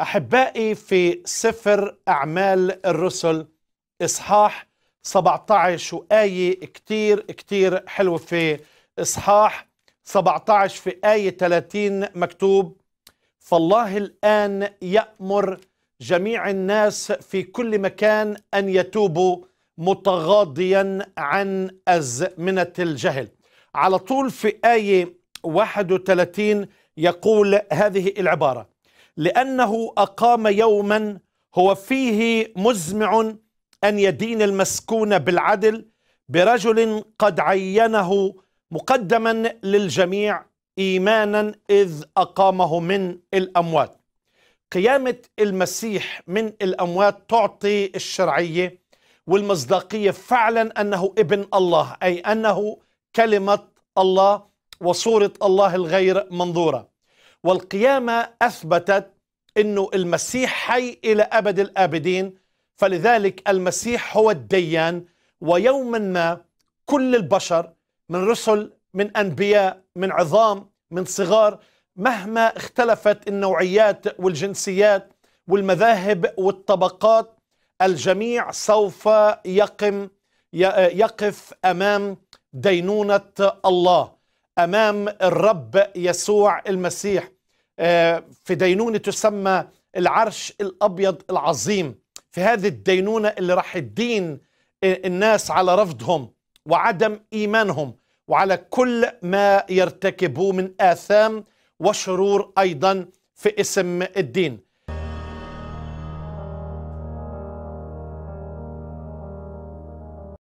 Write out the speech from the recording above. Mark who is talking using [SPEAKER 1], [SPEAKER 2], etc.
[SPEAKER 1] أحبائي في سفر أعمال الرسل إصحاح 17 وآية كتير كتير حلوة في إصحاح 17 في آية 30 مكتوب فالله الآن يأمر جميع الناس في كل مكان أن يتوبوا متغاضيا عن أزمنة الجهل على طول في آية 31 يقول هذه العبارة لأنه أقام يوما هو فيه مزمع أن يدين المسكون بالعدل برجل قد عينه مقدما للجميع إيمانا إذ أقامه من الأموات قيامة المسيح من الأموات تعطي الشرعية والمصداقية فعلا أنه ابن الله أي أنه كلمة الله وصورة الله الغير منظورة والقيامة أثبتت أنه المسيح حي إلى أبد الآبدين فلذلك المسيح هو الديان ويوما ما كل البشر من رسل من أنبياء من عظام من صغار مهما اختلفت النوعيات والجنسيات والمذاهب والطبقات الجميع سوف يقم يقف امام دينونه الله امام الرب يسوع المسيح آه، في دينونة تسمى العرش الأبيض العظيم في هذه الدينونة اللي راح تدين الناس على رفضهم وعدم إيمانهم وعلى كل ما يرتكبوه من آثام وشرور أيضا في اسم الدين